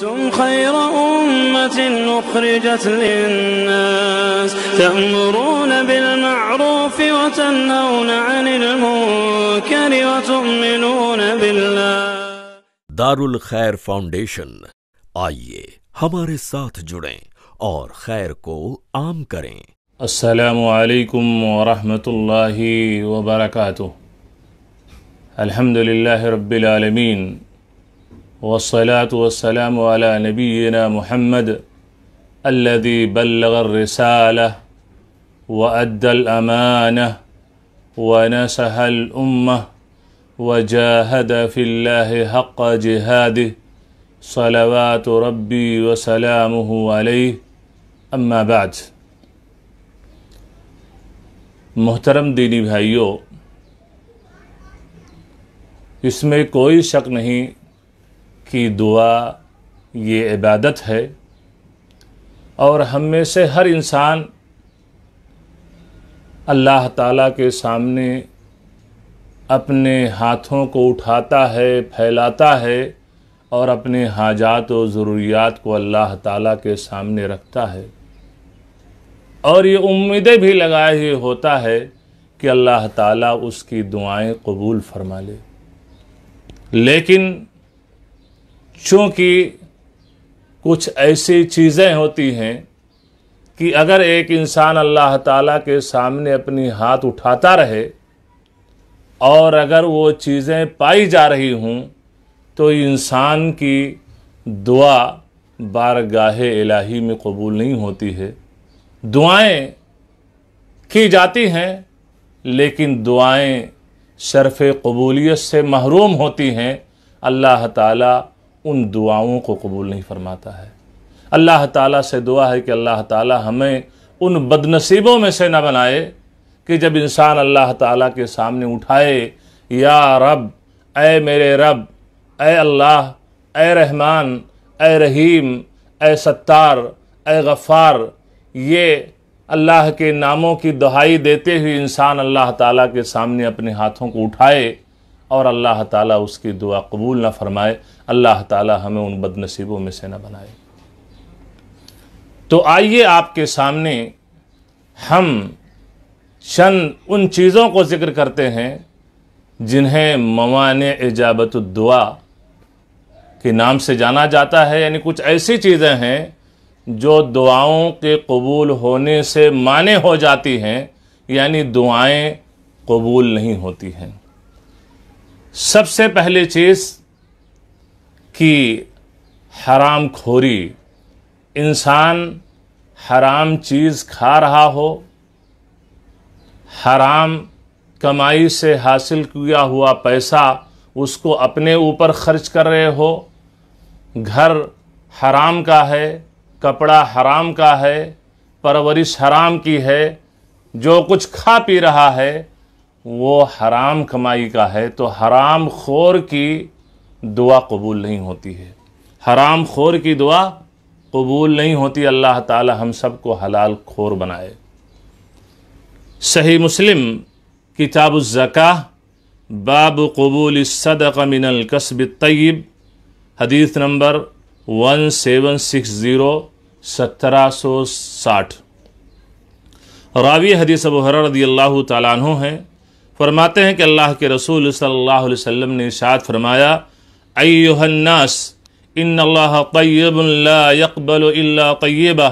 كنتم خير أمة أخرجت للناس تأمرون بالمعروف وتنهون عن المنكر وتؤمنون بالله دار الخير فاونديشن آئیے ہمارے ساتھ جڑیں اور خیر کو عام کریں السلام عليكم ورحمة الله وبركاته الحمد لله رب العالمين والصلاة والسلام على نبينا محمد الذي بلغ الرسالة وأدى الأمانة ونسح الأمة وجاهد في الله حق جهاده صلوات ربي وسلامه عليه أما بعد محترم ديني بھائيو اس میں کوئی شک نہیں कि दुआ ये इबादत है और हम में से हर इंसान अल्लाह ताला के सामने अपने हाथों को उठाता है फैलाता है और अपने हाजात और ज़रूरियात को अल्लाह ताला के सामने रखता है और ये उम्मीदें भी लगाए हुए होता है कि अल्लाह ताला उसकी दुआएं कबूल फरमा ले लेकिन चूँकि कुछ ऐसी चीज़ें होती हैं कि अगर एक इंसान अल्लाह ताला के सामने अपनी हाथ उठाता रहे और अगर वो चीज़ें पाई जा रही हूँ तो इंसान की दुआ बारगाह इलाही में कबूल नहीं होती है दुआएं की जाती हैं लेकिन दुआएं शर्फ़ कबूलियत से महरूम होती हैं अल्लाह ताला उन दुआओं को कबूल नहीं फरमाता है अल्लाह ताला से दुआ है कि अल्लाह ताला हमें उन बदनसीबों में से ना बनाए कि जब इंसान अल्लाह ताला के सामने उठाए या रब ए मेरे रब ए अल्लाह ए रहमान ए रहीम ए सत्तार ए गफ़ार ये अल्लाह के नामों की दुहाई देते हुए इंसान अल्लाह ताला के सामने अपने हाथों को उठाए और अल्लाह ताला उसकी दुआ कबूल न फरमाए अल्लाह ताला हमें उन बदनसीबों में से न बनाए तो आइए आपके सामने हम चंद उन चीज़ों को ज़िक्र करते हैं जिन्हें मवान एजाबत दुआ के नाम से जाना जाता है यानी कुछ ऐसी चीज़ें हैं जो दुआओं के कबूल होने से माने हो जाती हैं यानी दुआएं कबूल नहीं होती हैं सबसे पहले चीज़ कि हराम खोरी इंसान हराम चीज़ खा रहा हो हराम कमाई से हासिल किया हुआ पैसा उसको अपने ऊपर खर्च कर रहे हो घर हराम का है कपड़ा हराम का है परवरिश हराम की है जो कुछ खा पी रहा है वो हराम कमाई का है तो हराम खोर की दुआ कबूल नहीं होती है हराम खोर की दुआ कबूल नहीं होती अल्लाह ताला हम सब को हलाल खोर बनाए सही मुस्लिम किताब ज़का बाब कबूल सदक मिनल कस्ब तयब हदीस number one seven six zero सत्रह सौ साठ रावी हदीस अबू हर अल्लाह तु हैं फरमाते हैं कि अल्लाह के रसूल सल्लल्लाहु अलैहि वसल्लम ने इशाद फरमाया أيها الناس إن الله طيب لا يقبل إلا طيبة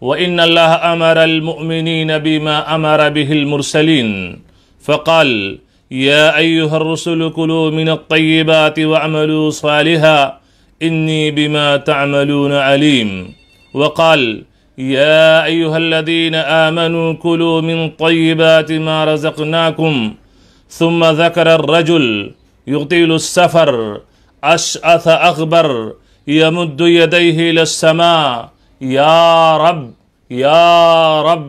وإن الله أمر المؤمنين بما أمر به المرسلين فقال يا أيها الرسل كلوا من الطيبات واعملوا صالحا إني بما تعملون عليم وقال يا أيها الذين آمنوا كلوا من طيبات ما رزقناكم ثم ذكر الرجل يطيل السفر अशअथ अकबर यमुद्द यदमा या रब या रब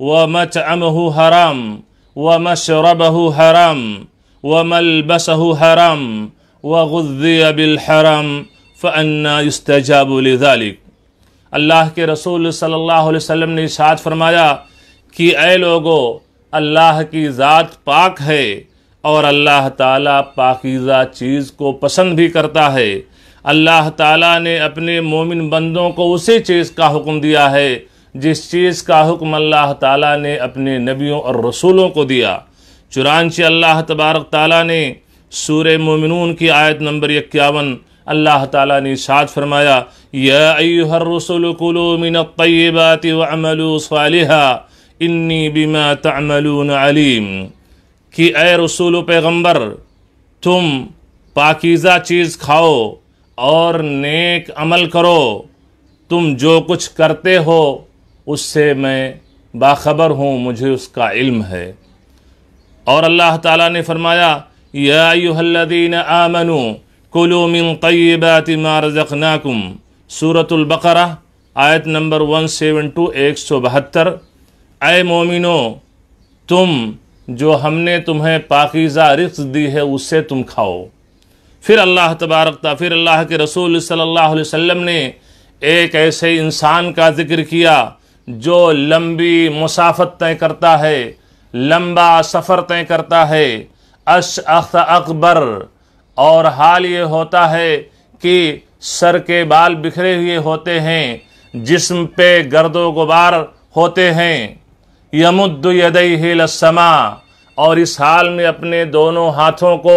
व मच अमहु हराम व मशरबहु हराम व मलबसहु हराम व गुज़िय हराम फ़न्ना युस्तजाबुलजालिक अल्लाह के रसूल सल्लल्लाहु अलैहि वसल्लम ने इशाद फरमाया कि ए लोगो अल्लाह की ज़ात पाक है और अल्लाह ताला पाकिज़ा चीज़ को पसंद भी करता है अल्लाह ताला ने अपने मोमिन बंदों को उसी चीज़ का हुक्म दिया है जिस चीज़ का हुक्म अल्लाह ताला ने अपने नबियों और रसूलों को दिया चुनानचे अल्लाह तबारक ताला ने सूर मोमिन की आयत नंबर इक्यावन अल्लाह ताला ने साथ फरमाया यासुलबात वमलू सालिहा इन्नी बिमा तमलून अलीम कि ए रसूल पैगंबर तुम पाकिज़ा चीज़ खाओ और नेक अमल करो तुम जो कुछ करते हो उससे मैं बाखबर हूँ मुझे उसका इल्म है और अल्लाह ताला ने फरमाया यादीन आमनु कुलु मिन तयबात मारजनाकुम सूरतुल्बकर आयत नंबर वन सेवन टू एक सौ बहत्तर ए मोमिनो तुम जो हमने तुम्हें पाकिज़ा रिक्स दी है उससे तुम खाओ फिर अल्लाह तबारक फिर अल्लाह के रसूल सल्लल्लाहु अलैहि वसल्लम ने एक ऐसे इंसान का जिक्र किया जो लंबी मुसाफत तय करता है लंबा सफ़र तय करता है अश अख अकबर और हाल ये होता है कि सर के बाल बिखरे हुए होते हैं जिस्म पे गर्दो गुबार होते हैं यमुद्द यदई समा और इस हाल में अपने दोनों हाथों को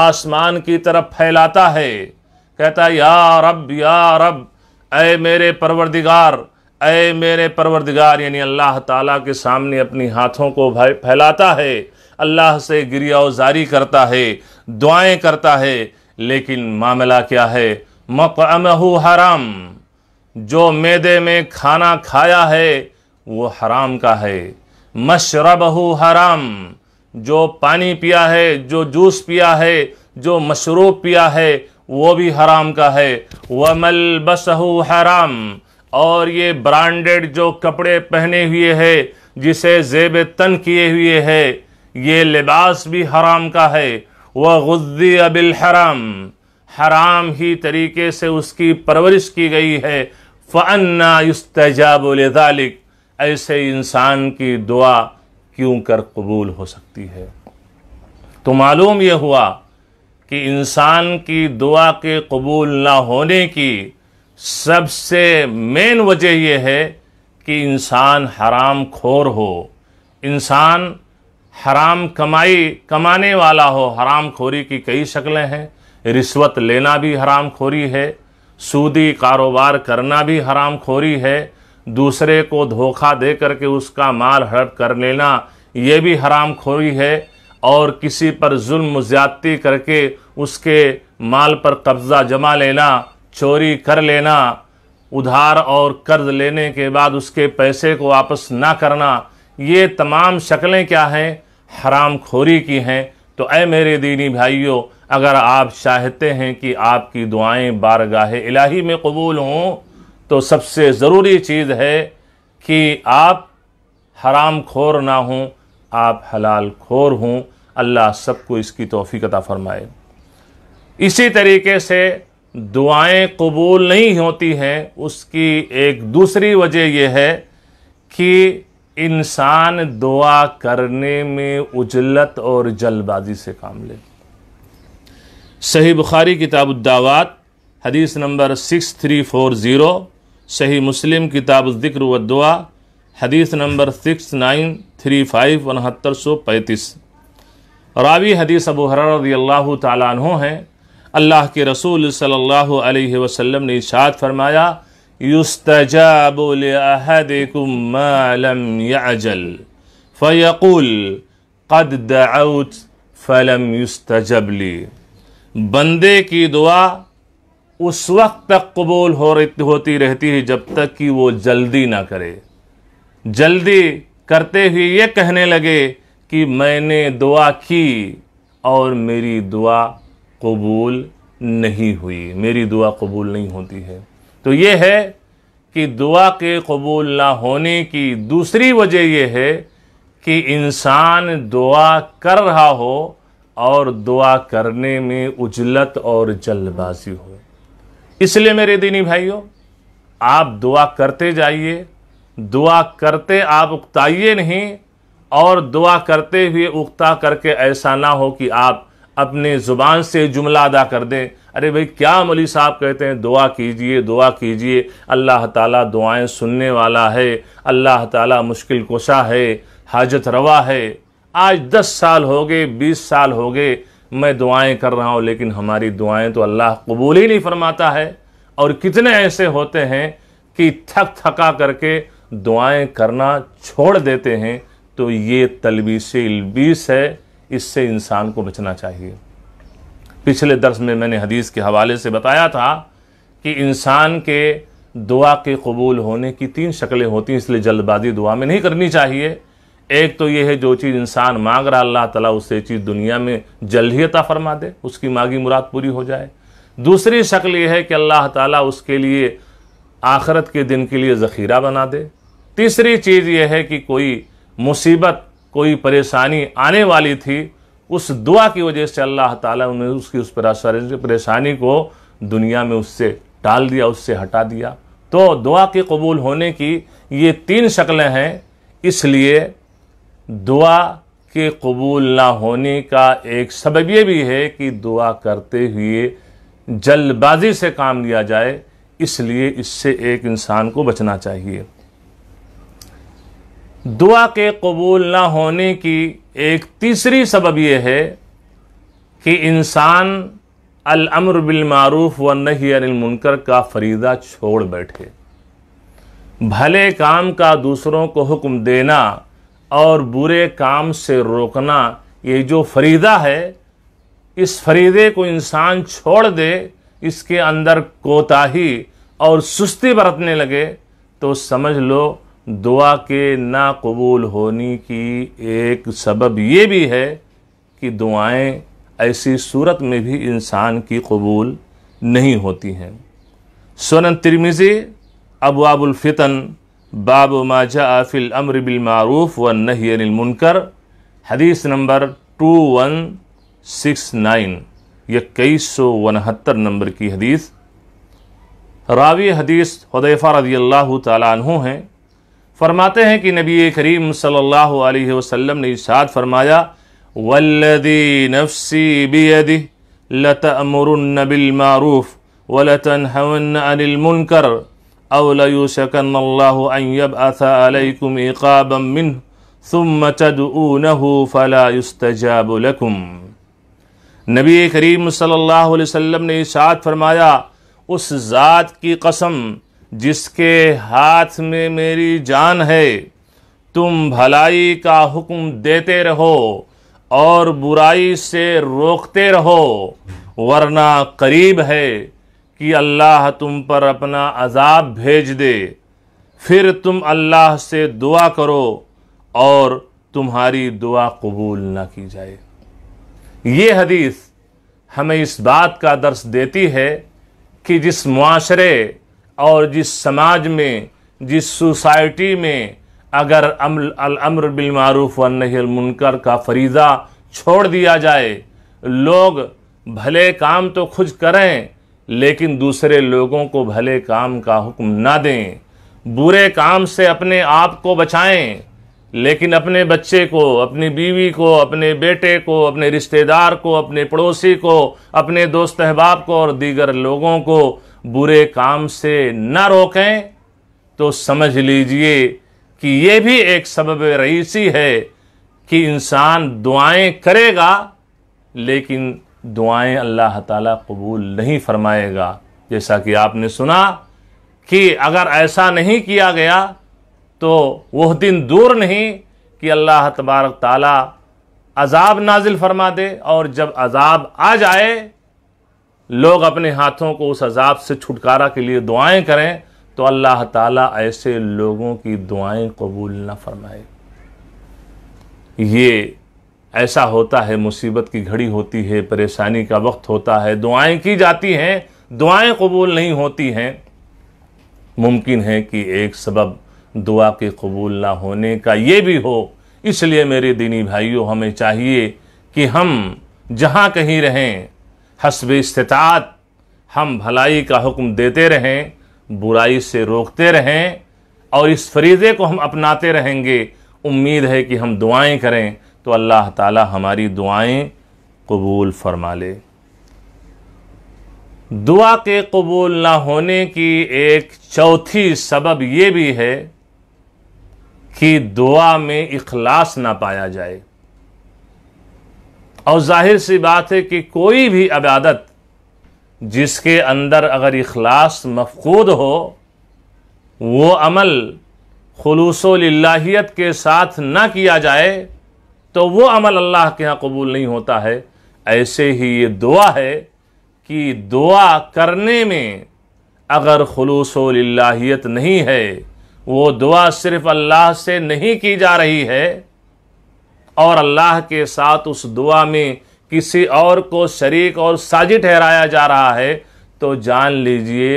आसमान की तरफ फैलाता है कहता या रब या रब ऐ मेरे परवरदिगार अय मेरे परवरदिगार यानी अल्लाह ताला के सामने अपनी हाथों को फैलाता है अल्लाह से गिरियाजारी करता है दुआएं करता है लेकिन मामला क्या है मकमहू हराम जो मैदे में खाना खाया है वो हराम का है मशरबह हराम जो पानी पिया है जो जूस पिया है जो मशरूब पिया है वो भी हराम का है व मलबसहू हराम और ये ब्रांडेड जो कपड़े पहने हुए है जिसे जेब तन किए हुए है ये लिबास भी हराम का है वह गुद्दी अबिल हराम हराम ही तरीके से उसकी परवरिश की गई है फ़न्ना युस्तजाबलिक ऐसे इंसान की दुआ क्यों कर कबूल हो सकती है तो मालूम यह हुआ कि इंसान की दुआ के कबूल ना होने की सबसे मेन वजह यह है कि इंसान हराम खोर हो इंसान हराम कमाई कमाने वाला हो हराम खोरी की कई शक्लें हैं रिश्वत लेना भी हराम खोरी है सूदी कारोबार करना भी हराम खोरी है दूसरे को धोखा दे करके उसका माल हड़प कर लेना ये भी हराम खोरी है और किसी पर जुल्म ज़्यादती करके उसके माल पर कब्ज़ा जमा लेना चोरी कर लेना उधार और कर्ज लेने के बाद उसके पैसे को वापस ना करना ये तमाम शक्लें क्या हैं हराम खोरी की हैं तो ऐ मेरे दीनी भाइयों अगर आप चाहते हैं कि आपकी दुआएं बारगाह इलाही में कबूल हों तो सबसे ज़रूरी चीज़ है कि आप हराम खोर ना हों आप हलाल खोर हों अल्लाह सबको इसकी तोफ़ी अता फ़रमाए इसी तरीके से दुआएं कबूल नहीं होती हैं उसकी एक दूसरी वजह यह है कि इंसान दुआ करने में उजलत और जल्दबाजी से काम ले सही बुखारी किताबुद्दावात हदीस number six three four zero सही मुस्लिम किताब ज़िक्र व दुआ हदीस number six nine three five उनहत्तर सौ पैंतीस रावी हदीस अबू हर अल्लाह तु हैं अल्लाह के रसूल सल्लल्लाहु अलैहि वसल्लम ने इशाद फरमाया युस्तजाबुलहदम याजल फ़यकुल कद दाउत फ़लम युस्तजबली बंदे की दुआ उस वक्त तक कबूल हो रही होती रहती है जब तक कि वो जल्दी ना करे जल्दी करते हुए ये कहने लगे कि मैंने दुआ की और मेरी दुआ कबूल नहीं हुई मेरी दुआ कबूल नहीं होती है तो ये है कि दुआ के कबूल ना होने की दूसरी वजह यह है कि इंसान दुआ कर रहा हो और दुआ करने में उजलत और जल्दबाजी हो इसलिए मेरे दीनी भाइयों आप दुआ करते जाइए दुआ करते आप उकताइए नहीं और दुआ करते हुए उकता करके ऐसा ना हो कि आप अपने ज़ुबान से जुमला अदा कर दें अरे भाई क्या मौली साहब कहते हैं दुआ कीजिए दुआ कीजिए अल्लाह ताला दुआएं सुनने वाला है अल्लाह ताला मुश्किल कोशा है हाजत रवा है आज दस साल हो गए बीस साल हो गए मैं दुआएं कर रहा हूँ लेकिन हमारी दुआएं तो अल्लाह कबूल ही नहीं फरमाता है और कितने ऐसे होते हैं कि थक थका करके दुआएं करना छोड़ देते हैं तो ये तलबीस इलबीस है इससे इंसान को बचना चाहिए पिछले दर्स में मैंने हदीस के हवाले से बताया था कि इंसान के दुआ के कबूल होने की तीन शक्लें होती हैं इसलिए जल्दबाजी दुआ में नहीं करनी चाहिए एक तो ये है जो चीज़ इंसान मांग रहा अल्लाह ताला उससे चीज़ दुनिया में जल्द ही अता फरमा दे उसकी मांगी मुराद पूरी हो जाए दूसरी शक्ल ये है कि अल्लाह ताला उसके लिए आखरत के दिन के लिए ज़ख़ीरा बना दे तीसरी चीज़ यह है कि कोई मुसीबत कोई परेशानी आने वाली थी उस दुआ की वजह से अल्लाह ताला ने उसकी उस परेशानी को दुनिया में उससे टाल दिया उससे हटा दिया तो दुआ के कबूल होने की ये तीन शक्लें हैं इसलिए दुआ के कबूल ना होने का एक सबब यह भी है कि दुआ करते हुए जल्दबाजी से काम लिया जाए इसलिए इससे एक इंसान को बचना चाहिए दुआ के कबूल ना होने की एक तीसरी सबब यह है कि इंसान अलअमर बिलमारूफ व नहीं मुनकर का फरीदा छोड़ बैठे भले काम का दूसरों को हुक्म देना और बुरे काम से रोकना ये जो फरीदा है इस फरीदे को इंसान छोड़ दे इसके अंदर कोताही और सुस्ती बरतने लगे तो समझ लो दुआ के ना कबूल होने की एक सबब ये भी है कि दुआएं ऐसी सूरत में भी इंसान की कबूल नहीं होती हैं सोन तिरमिज़ी अबवाबुलफ़ितन बाब माजा आफिल अमर बिलमारूफ़ व नही मुनकर हदीस number two one six nine इक्कीस सौ उनहत्तर नंबर की हदीस रावी हदीस हदैफ़ा रजी अल्लाह तु हैं फरमाते हैं कि नबी करीम सल्लल्लाहु अलैहि वसल्लम ने इशाद फरमाया वल्लदी नफ्सी बियदि लतमरुन्न बिलमारूफ़ वलतन अवलयूशकल्लाबम इकाबम मिन सुम तदनहु फ़लास्तजाबलकुम नबी करीम सल्लल्लाहु अलैहि वसल्लम ने इशाद फरमाया उस ज़ात की कसम जिसके हाथ में मेरी जान है तुम भलाई का हुक्म देते रहो और बुराई से रोकते रहो वरना करीब है कि अल्लाह तुम पर अपना अजाब भेज दे फिर तुम अल्लाह से दुआ करो और तुम्हारी दुआ कबूल ना की जाए ये हदीस हमें इस बात का दर्श देती है कि जिस माशरे और जिस समाज में जिस सोसाइटी में अगर अमर बिलमारूफ मुनकर का फरीज़ा छोड़ दिया जाए लोग भले काम तो खुद करें लेकिन दूसरे लोगों को भले काम का हुक्म ना दें बुरे काम से अपने आप को बचाएं लेकिन अपने बच्चे को अपनी बीवी को अपने बेटे को अपने रिश्तेदार को अपने पड़ोसी को अपने दोस्त अहबाब को और दीगर लोगों को बुरे काम से न रोकें तो समझ लीजिए कि ये भी एक सबब रईसी है कि इंसान दुआएं करेगा लेकिन दुआएं अल्लाह ताला कबूल नहीं फरमाएगा जैसा कि आपने सुना कि अगर ऐसा नहीं किया गया तो वह दिन दूर नहीं कि अल्लाह तबारक ताला अजाब नाजिल फरमा दे और जब अजाब आ जाए लोग अपने हाथों को उस अजाब से छुटकारा के लिए दुआएं करें तो अल्लाह ताला ऐसे लोगों की दुआएं कबूल न फरमाए ये ऐसा होता है मुसीबत की घड़ी होती है परेशानी का वक्त होता है दुआएं की जाती हैं दुआएं कबूल नहीं होती हैं मुमकिन है कि एक सबब दुआ के कबूल ना होने का ये भी हो इसलिए मेरे दीनी भाइयों हमें चाहिए कि हम जहाँ कहीं रहें हसब इस्तात हम भलाई का हुक्म देते रहें बुराई से रोकते रहें और इस फरीज़े को हम अपनाते रहेंगे उम्मीद है कि हम दुआएं करें तो अल्लाह ताला हमारी दुआएं कबूल फरमा ले दुआ के कबूल ना होने की एक चौथी सबब ये भी है कि दुआ में इखलास ना पाया जाए और जाहिर सी बात है कि कोई भी इबादत जिसके अंदर अगर इखलास मफकूद हो वो अमल खलूस के साथ ना किया जाए तो वो अमल अल्लाह के यहाँ कबूल नहीं होता है ऐसे ही ये दुआ है कि दुआ करने में अगर खलूस लाहियत नहीं है वो दुआ सिर्फ अल्लाह से नहीं की जा रही है और अल्लाह के साथ उस दुआ में किसी और को शरीक और साजि ठहराया जा रहा है तो जान लीजिए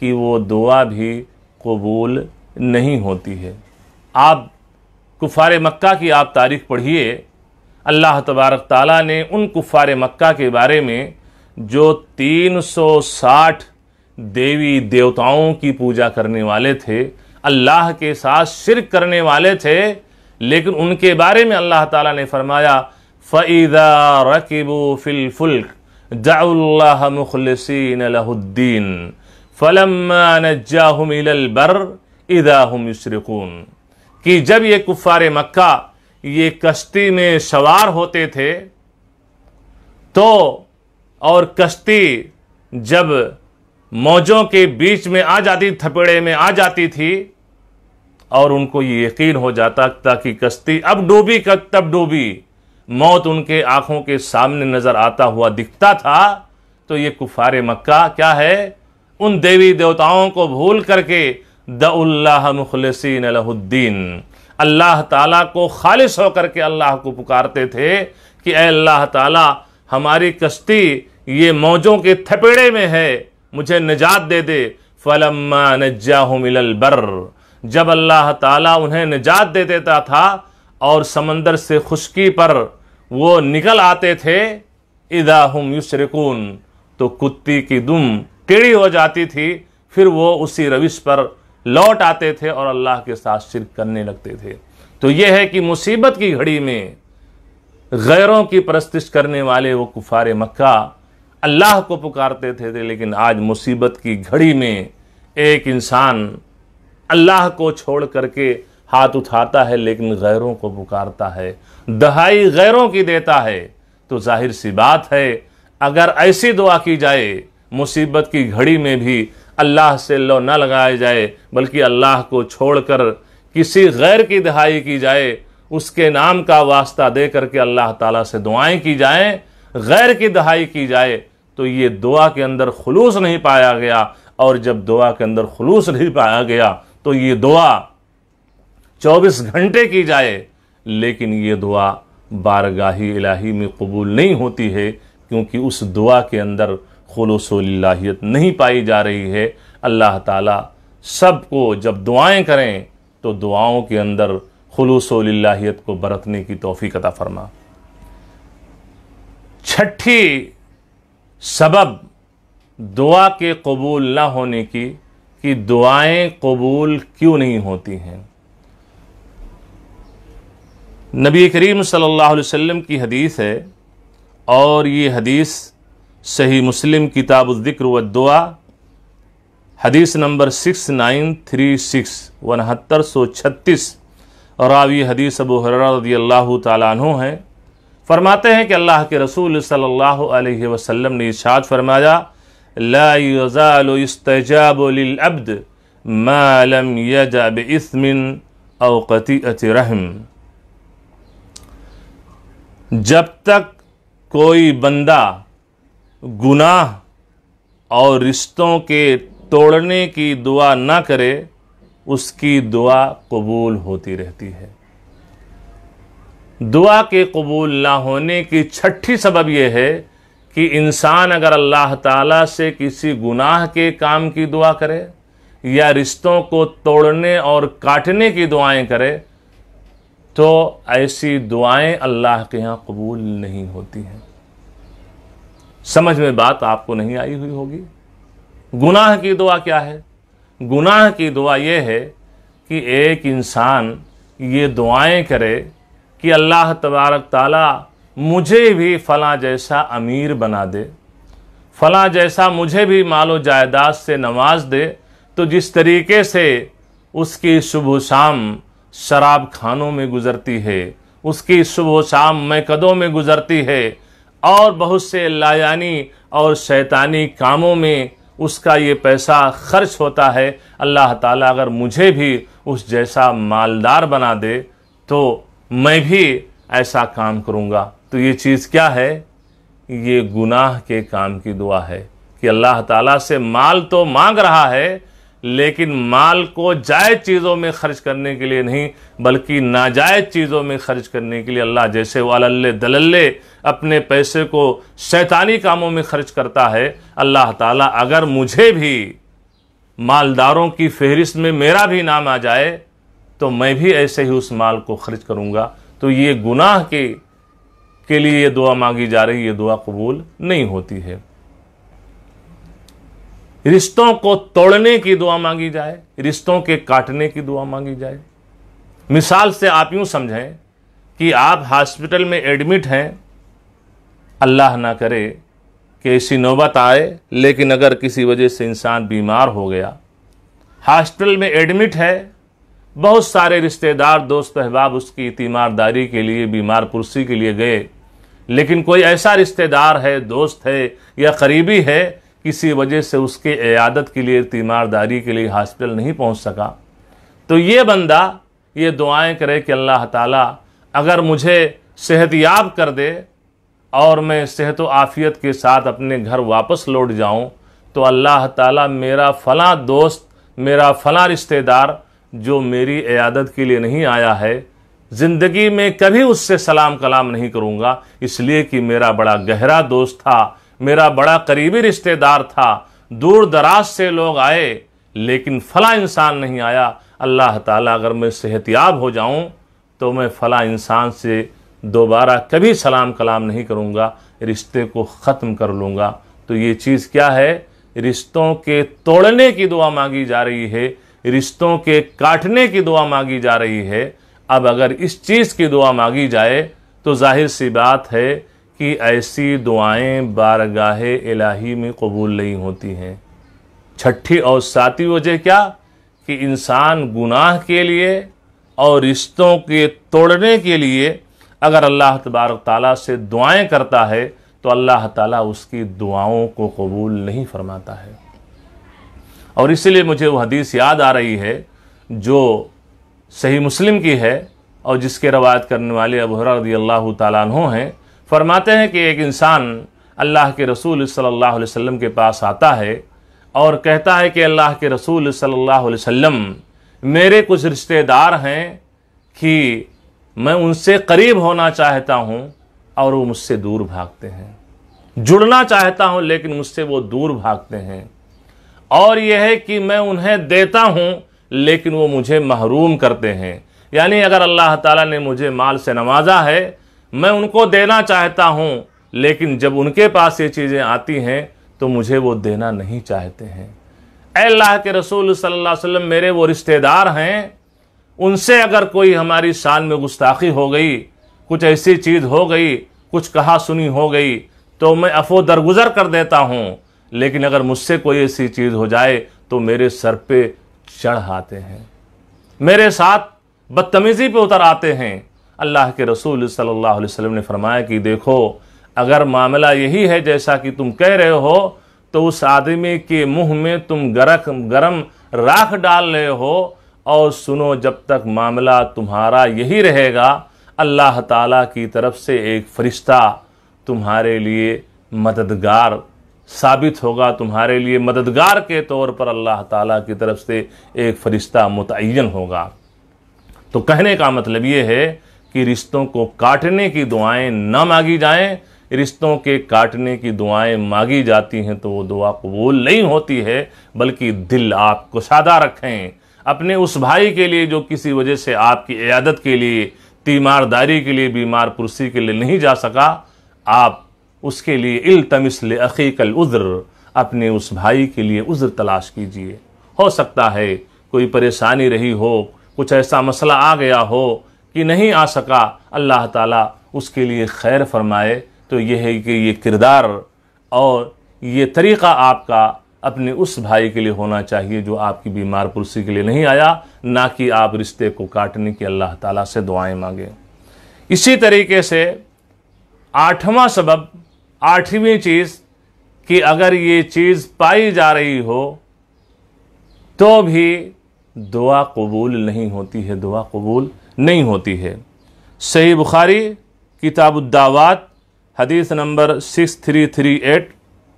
कि वो दुआ भी कबूल नहीं होती है आप कुफ़ार मक्का की आप तारीख पढ़िए अल्लाह तबारक ताला ने उन कुफ़ार मक्का के बारे में जो 360 देवी देवताओं की पूजा करने वाले थे अल्लाह के साथ शिरक करने वाले थे लेकिन उनके बारे में अल्लाह ताला ने फरमाया फ़ैदा रकीबू फ़िलफुल्क जाउल्लाह मुखलसिन फ़लम नज्जाहुम इदा हम कि जब ये कुफ़ार मक्का ये कश्ती में सवार होते थे तो और कश्ती जब मौजों के बीच में आ जाती थपेड़े में आ जाती थी और उनको ये यकीन हो जाता था कि कश्ती अब डूबी कब तब डूबी मौत उनके आंखों के सामने नज़र आता हुआ दिखता था तो ये कुफार मक्का क्या है उन देवी देवताओं को भूल करके दउल्लाखलसिनद्दीन अल्लाह ताला को खालिश होकर के अल्लाह को पुकारते थे कि अल्लाह ताला हमारी कश्ती ये मौजों के थपेड़े में है मुझे निजात दे दे फलम्मा नज्जाहमिलबर जब अल्लाह ताला उन्हें निजात दे देता था और समंदर से खुशकी पर वो निकल आते थे इदा हम युशरकून तो कुत्ती की दुम टेढ़ी हो जाती थी फिर वो उसी रविश पर लौट आते थे और अल्लाह के साथ शिरक करने लगते थे तो यह है कि मुसीबत की घड़ी में गैरों की परस्तिश करने वाले वो कुफार मक्का अल्लाह को पुकारते थे, थे लेकिन आज मुसीबत की घड़ी में एक इंसान अल्लाह को छोड़ करके हाथ उठाता है लेकिन गैरों को पुकारता है दहाई गैरों की देता है तो जाहिर सी बात है अगर ऐसी दुआ की जाए मुसीबत की घड़ी में भी अल्लाह से लो ना लगाया जाए बल्कि अल्लाह को छोड़कर किसी गैर की दहाई की जाए उसके नाम का वास्ता दे करके अल्लाह ताला से दुआएं की जाएं गैर की दहाई की जाए तो ये दुआ के अंदर खलूस नहीं पाया गया और जब दुआ के अंदर खलूस नहीं पाया गया तो ये दुआ 24 घंटे की जाए लेकिन ये दुआ बारगाही इलाही में कबूल नहीं होती है क्योंकि उस दुआ के अंदर खलूसलाहियत नहीं पाई जा रही है अल्लाह ताला को जब दुआएं करें तो दुआओं के अंदर खलूसलाहियत को बरतने की तोफ़ी कता फरमा छठी सबब दुआ के कबूल ना होने की कि दुआएं कबूल क्यों नहीं होती हैं नबी करीम सल्लल्लाहु अलैहि वसल्लम की हदीस है और ये हदीस सही मुस्लिम किताब जिक्र व दुआ हदीस number six nine three six उनहत्तर सौ छत्तीस और रावी हदीस अबू रदी अल्लाह तु हैं फरमाते हैं कि अल्लाह के रसूल सल्लल्लाहु अलैहि वसल्लम ने इशाद फरमाया लाजाबद मालम यजाब इसमिन अवकती रहम जब तक कोई बंदा गुनाह और रिश्तों के तोड़ने की दुआ ना करे उसकी दुआ कबूल होती रहती है दुआ के कबूल ना होने की छठी सबब यह है कि इंसान अगर अल्लाह ताला से किसी गुनाह के काम की दुआ करे या रिश्तों को तोड़ने और काटने की दुआएं करे तो ऐसी दुआएं अल्लाह के यहाँ कबूल नहीं होती हैं समझ में बात आपको नहीं आई हुई होगी गुनाह की दुआ क्या है गुनाह की दुआ यह है कि एक इंसान ये दुआएं करे कि अल्लाह तबारक ताला मुझे भी फ़ला जैसा अमीर बना दे फ़ला जैसा मुझे भी मालो जायदाद से नवाज दे तो जिस तरीके से उसकी सुबह शाम शराब खानों में गुजरती है उसकी सुबह शाम मैकदों में गुजरती है और बहुत से लायानी और शैतानी कामों में उसका ये पैसा खर्च होता है अल्लाह ताला अगर मुझे भी उस जैसा मालदार बना दे तो मैं भी ऐसा काम करूँगा तो ये चीज़ क्या है ये गुनाह के काम की दुआ है कि अल्लाह ताला से माल तो मांग रहा है लेकिन माल को जायज चीज़ों में खर्च करने के लिए नहीं बल्कि नाजायज चीज़ों में खर्च करने के लिए अल्लाह जैसे वालल्ले दलल्ले अपने पैसे को शैतानी कामों में खर्च करता है अल्लाह ताला अगर मुझे भी मालदारों की फहरिस्त में मेरा भी नाम आ जाए तो मैं भी ऐसे ही उस माल को खर्च करूँगा तो ये गुनाह के के लिए ये दुआ मांगी जा रही ये दुआ कबूल नहीं होती है रिश्तों को तोड़ने की दुआ मांगी जाए रिश्तों के काटने की दुआ मांगी जाए मिसाल से आप यूं समझें कि आप हॉस्पिटल में एडमिट हैं अल्लाह ना करे कि ऐसी नौबत आए लेकिन अगर किसी वजह से इंसान बीमार हो गया हॉस्पिटल में एडमिट है बहुत सारे रिश्तेदार दोस्त अहबाब उसकी तीमारदारी के लिए बीमार पुरसी के लिए गए लेकिन कोई ऐसा रिश्तेदार है दोस्त है या करीबी है किसी वजह से उसके इयादत के लिए तीमारदारी के लिए हॉस्पिटल नहीं पहुंच सका तो ये बंदा ये दुआएं करे कि अल्लाह ताला अगर मुझे सेहत याब कर दे और मैं सेहत आफ़ियत के साथ अपने घर वापस लौट जाऊं तो अल्लाह ताला मेरा फ़लाँ दोस्त मेरा फ़लाँ रिश्तेदार जो मेरी इयादत के लिए नहीं आया है ज़िंदगी में कभी उससे सलाम कलाम नहीं करूँगा इसलिए कि मेरा बड़ा गहरा दोस्त था मेरा बड़ा करीबी रिश्तेदार था दूर दराज से लोग आए लेकिन फ़ला इंसान नहीं आया अल्लाह ताला अगर मैं सेहतियाब हो जाऊं तो मैं फ़ला इंसान से दोबारा कभी सलाम कलाम नहीं करूंगा रिश्ते को ख़त्म कर लूँगा तो ये चीज़ क्या है रिश्तों के तोड़ने की दुआ मांगी जा रही है रिश्तों के काटने की दुआ मांगी जा रही है अब अगर इस चीज़ की दुआ मांगी जाए तो जाहिर सी बात है कि ऐसी दुआएं बारगाह इलाही में कबूल नहीं होती हैं छठी और सातवीं वजह क्या कि इंसान गुनाह के लिए और रिश्तों के तोड़ने के लिए अगर अल्लाह तबारक ताली से दुआएं करता है तो अल्लाह ताला उसकी दुआओं को कबूल नहीं फरमाता है और इसलिए मुझे वह हदीस याद आ रही है जो सही मुस्लिम की है और जिसके रवायत करने वाले अबहरा रदी अल्लाह तु हैं फरमाते हैं कि एक इंसान अल्लाह के रसूल सल्लल्लाहु अलैहि वसल्लम के पास आता है और कहता है कि अल्लाह के रसूल सल्लल्लाहु अलैहि वसल्लम मेरे कुछ रिश्तेदार हैं कि मैं उनसे करीब होना चाहता हूँ और वो मुझसे दूर भागते हैं जुड़ना चाहता हूँ लेकिन मुझसे वो दूर भागते हैं और यह है कि मैं उन्हें देता हूँ लेकिन वो मुझे महरूम करते हैं यानी अगर अल्लाह ताला ने मुझे माल से नवाजा है मैं उनको देना चाहता हूँ लेकिन जब उनके पास ये चीज़ें आती हैं तो मुझे वो देना नहीं चाहते हैं अल्लाह के रसूल सल्लल्लाहु अलैहि वसल्लम मेरे वो रिश्तेदार हैं उनसे अगर कोई हमारी शान में गुस्ताखी हो गई कुछ ऐसी चीज़ हो गई कुछ कहा सुनी हो गई तो मैं अफो दरगुजर कर देता हूँ लेकिन अगर मुझसे कोई ऐसी चीज़ हो जाए तो मेरे सर पे चढ़ आते हैं मेरे साथ बदतमीज़ी पे उतर आते हैं अल्लाह के रसूल सल्लल्लाहु अलैहि वसल्लम ने फरमाया कि देखो अगर मामला यही है जैसा कि तुम कह रहे हो तो उस आदमी के मुंह में तुम गरक गरम राख डाल रहे हो और सुनो जब तक मामला तुम्हारा यही रहेगा अल्लाह ताला की तरफ से एक फरिश्ता तुम्हारे लिए मददगार साबित होगा तुम्हारे लिए मददगार के तौर पर अल्लाह ताला की तरफ से एक फ़रिश्ता मुतन होगा तो कहने का मतलब ये है कि रिश्तों को काटने की दुआएं ना मांगी जाएं रिश्तों के काटने की दुआएं मांगी जाती हैं तो वो दुआ कबूल नहीं होती है बल्कि दिल आप कुशादा रखें अपने उस भाई के लिए जो किसी वजह से आपकी इयादत के लिए तीमारदारी के लिए बीमार पुरसी के लिए नहीं जा सका आप उसके लिए इल्तमिसल अकीकल उज़्र अपने उस भाई के लिए उज़्र तलाश कीजिए हो सकता है कोई परेशानी रही हो कुछ ऐसा मसला आ गया हो कि नहीं आ सका अल्लाह ताला उसके लिए खैर फरमाए तो यह है कि ये किरदार और ये तरीक़ा आपका अपने उस भाई के लिए होना चाहिए जो आपकी बीमार पुरसी के लिए नहीं आया ना कि आप रिश्ते को काटने की अल्लाह ताला से दुआएं मांगे इसी तरीके से आठवां सबब आठवीं चीज़ कि अगर ये चीज़ पाई जा रही हो तो भी दुआ कबूल नहीं होती है दुआ कबूल नहीं होती है सही बुखारी दावत हदीस number six three three eight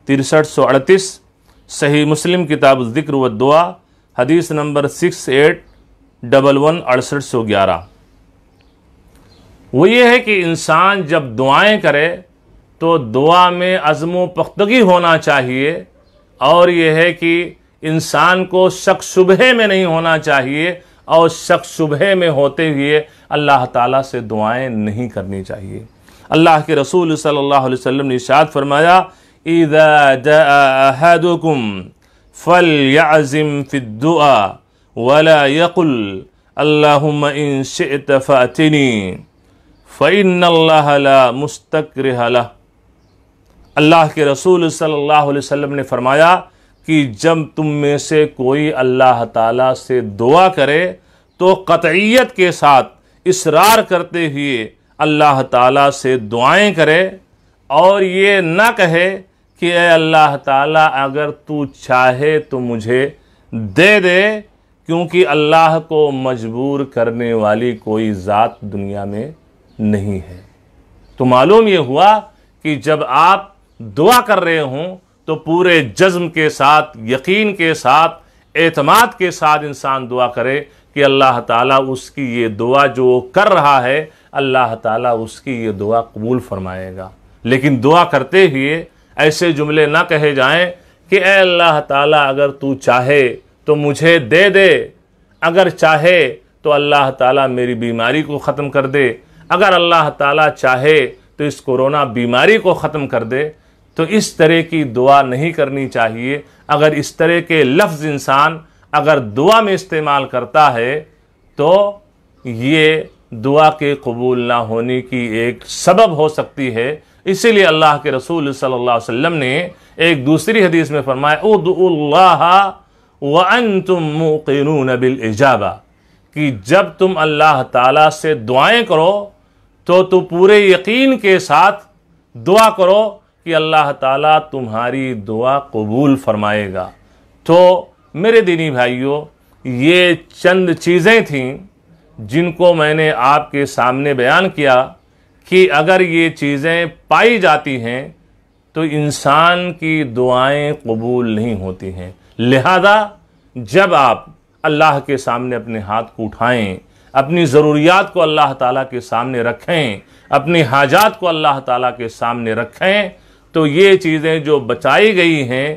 तिरसठ सौ अड़तीस सही मुस्लिम किताब ज़िक्र व दुआ हदीस number six eight double one अड़सठ सौ ग्यारह वो ये है कि इंसान जब दुआएं करे तो दुआ में अज़म पख्तगी होना चाहिए और यह है कि इंसान को शक शुबह में नहीं होना चाहिए और शख्स सुबह में होते हुए अल्लाह ताला से दुआएं नहीं करनी चाहिए अल्लाह के रसूल सल्लल्लाहु अलैहि वसल्लम ने इशाद फरमाया ईदादुकुम फल याजिम फ़िद्दुआ वला यकुल अल्लाहुम इन शित फ़ातिनी फ़ैन अल्लाह मुस्तकर अल्लाह के रसूल सल्लल्लाहु अलैहि वसल्लम ने फरमाया कि जब तुम में से कोई अल्लाह ताला से दुआ करे तो कतईत के साथ इसरार करते हुए अल्लाह ताला से दुआएं करे और ये ना कहे कि अल्लाह ताला अगर तू चाहे तो मुझे दे दे क्योंकि अल्लाह को मजबूर करने वाली कोई ज़ात दुनिया में नहीं है तो मालूम ये हुआ कि जब आप दुआ कर रहे हों तो पूरे जज्म के साथ यकीन के साथ एतमाद के साथ इंसान दुआ करे कि अल्लाह ताला उसकी ये दुआ जो कर रहा है अल्लाह ताला उसकी ये दुआ कबूल फरमाएगा लेकिन दुआ करते हुए ऐसे जुमले ना कहे जाएं कि ए अल्लाह ताला अगर तू चाहे तो मुझे दे दे अगर चाहे तो अल्लाह ताला मेरी बीमारी को ख़त्म कर दे अगर अल्लाह ताला चाहे तो इस कोरोना बीमारी को ख़त्म कर दे तो इस तरह की दुआ नहीं करनी चाहिए अगर इस तरह के लफ्ज़ इंसान अगर दुआ में इस्तेमाल करता है तो ये दुआ के कबूल ना होने की एक सबब हो सकती है इसीलिए अल्लाह के रसूल सल्लल्लाहु अलैहि वसल्लम ने एक दूसरी हदीस में फरमाया उदुल्लाह वन तुम मुकिन बिल इजाबा कि जब तुम अल्लाह ताला से दुआएं करो तो तुम पूरे यकीन के साथ दुआ करो कि अल्लाह ताला तुम्हारी दुआ कबूल फरमाएगा तो मेरे दीनी भाइयों ये चंद चीज़ें थीं जिनको मैंने आपके सामने बयान किया कि अगर ये चीज़ें पाई जाती हैं तो इंसान की दुआएं कबूल नहीं होती हैं लिहाजा जब आप अल्लाह के सामने अपने हाथ को उठाएं अपनी ज़रूरियात को अल्लाह ताला के सामने रखें अपनी हाजात को अल्लाह ताला के सामने रखें तो ये चीज़ें जो बचाई गई हैं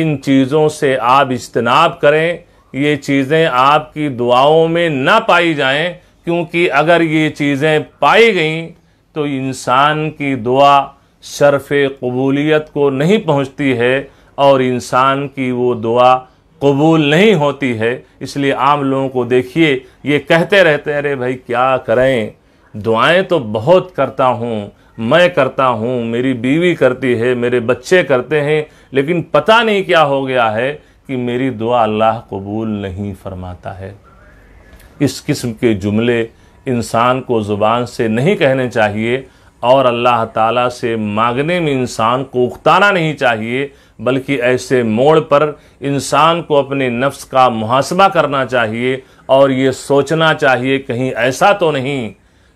इन चीज़ों से आप इज्तनाब करें ये चीज़ें आपकी दुआओं में ना पाई जाएं क्योंकि अगर ये चीज़ें पाई गईं तो इंसान की दुआ शरफ़ कबूलियत को नहीं पहुंचती है और इंसान की वो दुआ कबूल नहीं होती है इसलिए आम लोगों को देखिए ये कहते रहते हैं अरे भाई क्या करें दुआएं तो बहुत करता हूँ मैं करता हूँ मेरी बीवी करती है मेरे बच्चे करते हैं लेकिन पता नहीं क्या हो गया है कि मेरी दुआ अल्लाह कबूल नहीं फरमाता है इस किस्म के जुमले इंसान को ज़ुबान से नहीं कहने चाहिए और अल्लाह ताला से मांगने में इंसान को उकताना नहीं चाहिए बल्कि ऐसे मोड़ पर इंसान को अपने नफ्स का मुहासबा करना चाहिए और ये सोचना चाहिए कहीं ऐसा तो नहीं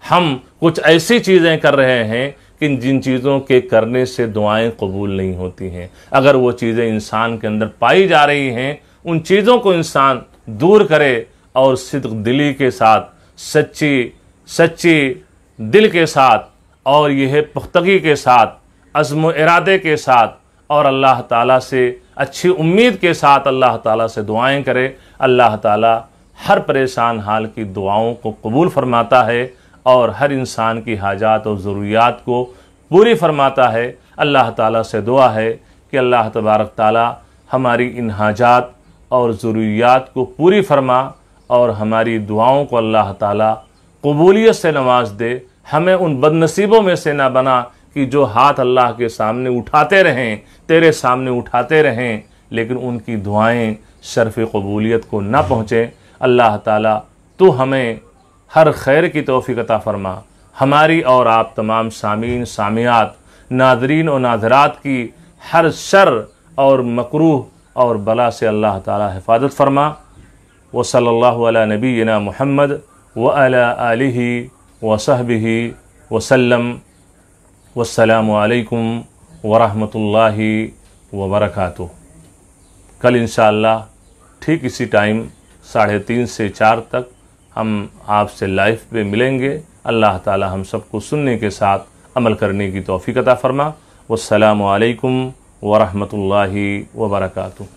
हम कुछ ऐसी चीज़ें कर रहे हैं कि जिन चीज़ों के करने से दुआएं कबूल नहीं होती हैं अगर वो चीज़ें इंसान के अंदर पाई जा रही हैं उन चीज़ों को इंसान दूर करे और सिद्ध दिली के साथ सच्ची सच्ची दिल के साथ और यह पुख्तगी के साथ अज़म इरादे के साथ और अल्लाह ताला से अच्छी उम्मीद के साथ अल्लाह ताला से दुआएं करे अल्लाह ताला हर परेशान हाल की दुआओं को कबूल फरमाता है और हर इंसान की हाजात और ज़रूरियात को पूरी फरमाता है अल्लाह ताला से दुआ है कि अल्लाह तबारक ताला हमारी इन हाजात और ज़रूरियात को पूरी फरमा और हमारी दुआओं को अल्लाह ताला कबूलियत से नवाज दे हमें उन बदनसीबों में से ना बना कि जो हाथ अल्लाह के सामने उठाते रहें तेरे सामने उठाते रहें लेकिन उनकी दुआएँ शर्फ़ कबूलियत को ना पहुँचें अल्लाह ताला तो हमें हर खैर की तोफ़ीकता फरमा हमारी और आप तमाम सामीन सामियात नादरीन और नाजरात की हर शर और मकरूह और बला से अल्लाह ताला हिफाजत फरमा व सल्लल्लाहु अला नबीना मुहम्मद व अला आलिहि व सहबिहि वसल्लम वसलाम अलैकुम वरहमतुल्लाहि व कल इन ठीक इसी टाइम साढ़े तीन से चार तक हम आपसे लाइफ पे मिलेंगे अल्लाह ताला हम सबको सुनने के साथ अमल करने की तोफ़ी अता फ़रमा वालकम वरहमल वर्का